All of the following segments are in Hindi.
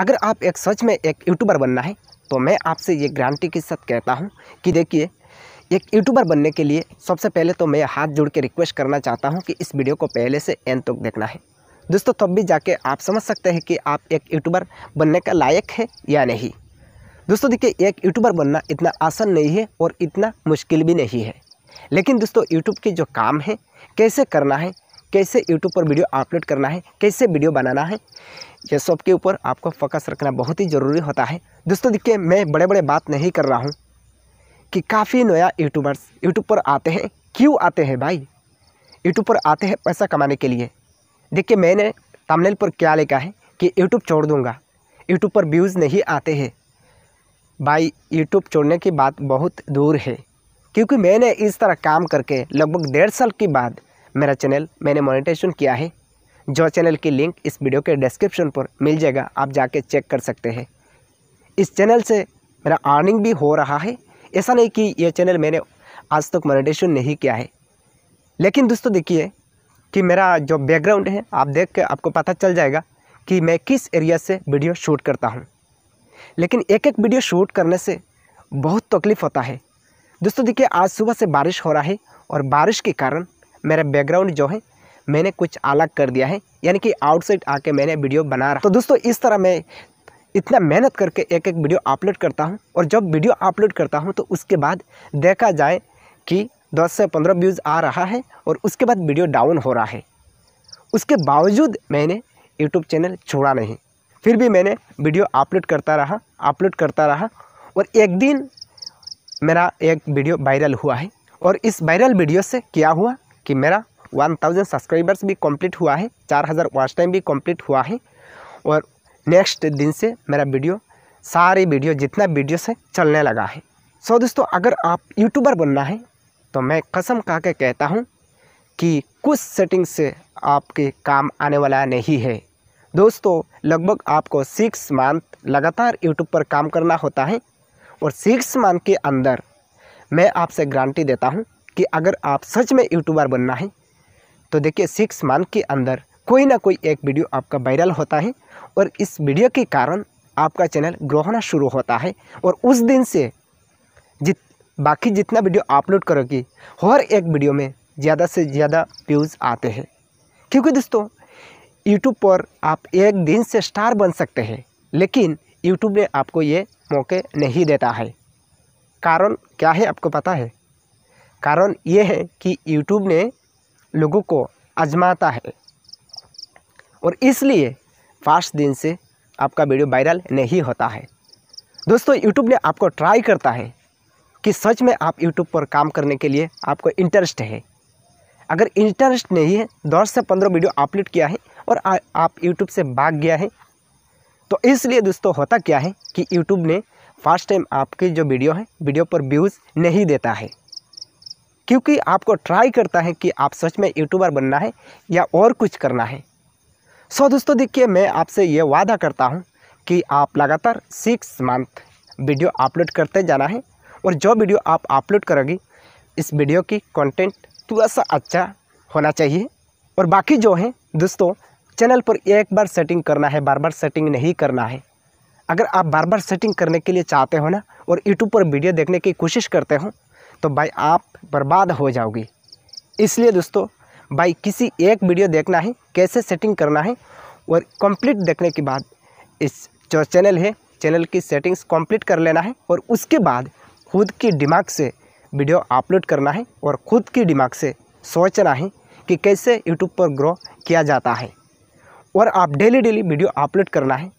अगर आप एक सच में एक यूट्यूबर बनना है तो मैं आपसे ये गारंटी के साथ कहता हूँ कि देखिए एक यूट्यूबर बनने के लिए सबसे पहले तो मैं हाथ जोड़ के रिक्वेस्ट करना चाहता हूँ कि इस वीडियो को पहले से एन तक देखना है दोस्तों तब भी जाके आप समझ सकते हैं कि आप एक यूट्यूबर बनने का लायक है या नहीं दोस्तों देखिए एक यूट्यूबर बनना इतना आसान नहीं है और इतना मुश्किल भी नहीं है लेकिन दोस्तों यूट्यूब के जो काम है कैसे करना है कैसे यूट्यूब पर वीडियो अपलोड करना है कैसे वीडियो बनाना है ये सब के ऊपर आपको फोकस रखना बहुत ही ज़रूरी होता है दोस्तों देखिए मैं बड़े बड़े बात नहीं कर रहा हूँ कि काफ़ी नया यूट्यूबर्स यूट्यूब पर आते हैं क्यों आते हैं भाई यूट्यूब पर आते हैं पैसा कमाने के लिए देखिए मैंने तमनेल पर क्या लिखा है कि यूट्यूब छोड़ दूँगा यूट्यूब पर व्यूज़ नहीं आते हैं भाई यूट्यूब छोड़ने की बात बहुत दूर है क्योंकि मैंने इस तरह काम करके लगभग डेढ़ साल के बाद मेरा चैनल मैंने मोनिटेशन किया है जो चैनल की लिंक इस वीडियो के डिस्क्रिप्शन पर मिल जाएगा आप जाके चेक कर सकते हैं इस चैनल से मेरा अर्निंग भी हो रहा है ऐसा नहीं कि यह चैनल मैंने आज तक मोनिटेशन नहीं किया है लेकिन दोस्तों देखिए कि मेरा जो बैकग्राउंड है आप देख के आपको पता चल जाएगा कि मैं किस एरिया से वीडियो शूट करता हूँ लेकिन एक एक वीडियो शूट करने से बहुत तकलीफ़ होता है दोस्तों देखिए आज सुबह से बारिश हो रहा है और बारिश के कारण मेरा बैकग्राउंड जो है मैंने कुछ अलग कर दिया है यानी कि आउटसाइड आके मैंने वीडियो बना रहा तो दोस्तों इस तरह मैं इतना मेहनत करके एक एक वीडियो अपलोड करता हूँ और जब वीडियो अपलोड करता हूँ तो उसके बाद देखा जाए कि दस से पंद्रह व्यूज़ आ रहा है और उसके बाद वीडियो डाउन हो रहा है उसके बावजूद मैंने यूट्यूब चैनल छोड़ा नहीं फिर भी मैंने वीडियो अपलोड करता रहा अपलोड करता रहा और एक दिन मेरा एक वीडियो वायरल हुआ है और इस वायरल वीडियो से क्या हुआ कि मेरा वन थाउजेंड सब्सक्राइबर्स भी कंप्लीट हुआ है चार हज़ार वॉच टाइम भी कंप्लीट हुआ है और नेक्स्ट दिन से मेरा वीडियो सारे वीडियो जितना वीडियो से चलने लगा है सो so दोस्तों अगर आप यूट्यूबर बनना है तो मैं कसम खा के कहता हूँ कि कुछ सेटिंग से आपके काम आने वाला नहीं है दोस्तों लगभग आपको सिक्स मंथ लगातार यूट्यूब पर काम करना होता है और सिक्स मंथ के अंदर मैं आपसे गारंटी देता हूँ कि अगर आप सच में यूट्यूबर बनना है तो देखिए सिक्स मंथ के अंदर कोई ना कोई एक वीडियो आपका वायरल होता है और इस वीडियो के कारण आपका चैनल ग्रो होना शुरू होता है और उस दिन से जित बाकी जितना वीडियो अपलोड करोगी हर एक वीडियो में ज़्यादा से ज़्यादा व्यूज़ आते हैं क्योंकि दोस्तों यूट्यूब पर आप एक दिन से स्टार बन सकते हैं लेकिन यूट्यूब ने आपको ये मौके नहीं देता है कारण क्या है आपको पता है कारण ये है कि यूट्यूब ने लोगों को आजमाता है और इसलिए फास्ट दिन से आपका वीडियो वायरल नहीं होता है दोस्तों यूट्यूब ने आपको ट्राई करता है कि सच में आप यूट्यूब पर काम करने के लिए आपको इंटरेस्ट है अगर इंटरेस्ट नहीं है दस से पंद्रह वीडियो अपलोड किया है और आ, आप यूट्यूब से भाग गया है तो इसलिए दोस्तों होता क्या है कि यूट्यूब ने फर्स्ट टाइम आपकी जो वीडियो है वीडियो पर व्यूज़ नहीं देता है क्योंकि आपको ट्राई करता है कि आप सच में यूट्यूबर बनना है या और कुछ करना है सो दोस्तों देखिए मैं आपसे ये वादा करता हूँ कि आप लगातार सिक्स मंथ वीडियो अपलोड करते जाना है और जो वीडियो आप अपलोड करोगे इस वीडियो की कंटेंट थोड़ा सा अच्छा होना चाहिए और बाकी जो है दोस्तों चैनल पर एक बार सेटिंग करना है बार बार सेटिंग नहीं करना है अगर आप बार बार सेटिंग करने के लिए चाहते हो ना और यूट्यूब पर वीडियो देखने की कोशिश करते हो तो भाई आप बर्बाद हो जाओगे इसलिए दोस्तों भाई किसी एक वीडियो देखना है कैसे सेटिंग करना है और कंप्लीट देखने के बाद इस जो चैनल है चैनल की सेटिंग्स कंप्लीट कर लेना है और उसके बाद खुद की दिमाग से वीडियो अपलोड करना है और खुद की दिमाग से सोचना है कि कैसे यूट्यूब पर ग्रो किया जाता है और आप डेली डेली वीडियो अपलोड करना है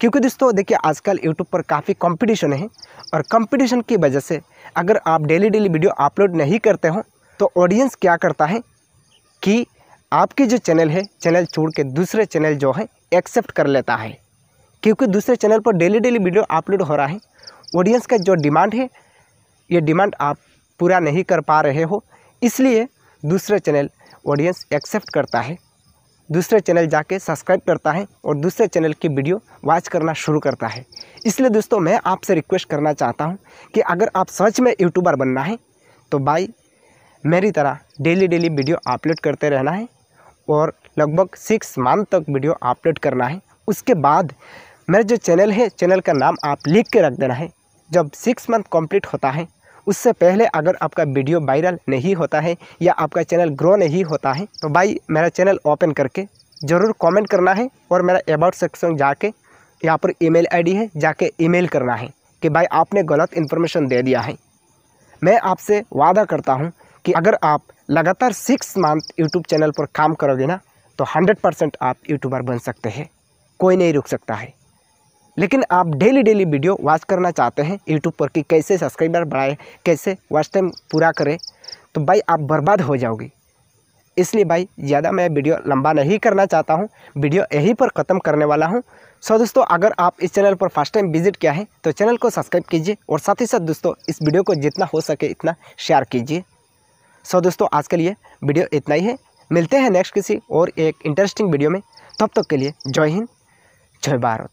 क्योंकि दोस्तों देखिए आजकल यूट्यूब पर काफ़ी कंपटीशन है और कंपटीशन की वजह से अगर आप डेली डेली वीडियो अपलोड नहीं करते हो तो ऑडियंस क्या करता है कि आपकी जो चैनल है चैनल छोड़ के दूसरे चैनल जो है एक्सेप्ट कर लेता है क्योंकि दूसरे चैनल पर डेली डेली वीडियो अपलोड हो रहा है ऑडियंस का जो डिमांड है ये डिमांड आप पूरा नहीं कर पा रहे हो इसलिए दूसरे चैनल ऑडियंस एक्सेप्ट करता है दूसरे चैनल जाके सब्सक्राइब करता है और दूसरे चैनल की वीडियो वॉच करना शुरू करता है इसलिए दोस्तों मैं आपसे रिक्वेस्ट करना चाहता हूँ कि अगर आप सच में यूट्यूबर बनना है तो भाई मेरी तरह डेली डेली वीडियो अपलोड करते रहना है और लगभग सिक्स मंथ तक वीडियो अपलोड करना है उसके बाद मेरा जो चैनल है चैनल का नाम आप लिख के रख देना है जब सिक्स मंथ कंप्लीट होता है उससे पहले अगर आपका वीडियो वायरल नहीं होता है या आपका चैनल ग्रो नहीं होता है तो भाई मेरा चैनल ओपन करके ज़रूर कमेंट करना है और मेरा अबाउट सेक्शन जाके यहाँ पर ईमेल आईडी है जाके ईमेल करना है कि भाई आपने गलत इन्फॉर्मेशन दे दिया है मैं आपसे वादा करता हूँ कि अगर आप लगातार सिक्स मंथ यूट्यूब चैनल पर काम करोगे ना तो हंड्रेड परसेंट आप यूट्यूबर बन सकते हैं कोई नहीं रुक सकता है लेकिन आप डेली डेली वीडियो वॉच करना चाहते हैं यूट्यूब पर कि कैसे सब्सक्राइबर बढ़ाए कैसे वॉच टाइम पूरा करें तो भाई आप बर्बाद हो जाओगे इसलिए भाई ज़्यादा मैं वीडियो लंबा नहीं करना चाहता हूँ वीडियो यहीं पर ख़त्म करने वाला हूँ सो दोस्तों अगर आप इस चैनल पर फर्स्ट टाइम विजिट किया है तो चैनल को सब्सक्राइब कीजिए और साथ ही साथ दोस्तों इस वीडियो को जितना हो सके इतना शेयर कीजिए सो दोस्तों आज के लिए वीडियो इतना ही है मिलते हैं नेक्स्ट किसी और एक इंटरेस्टिंग वीडियो में तब तक के लिए जय हिंद जय भारत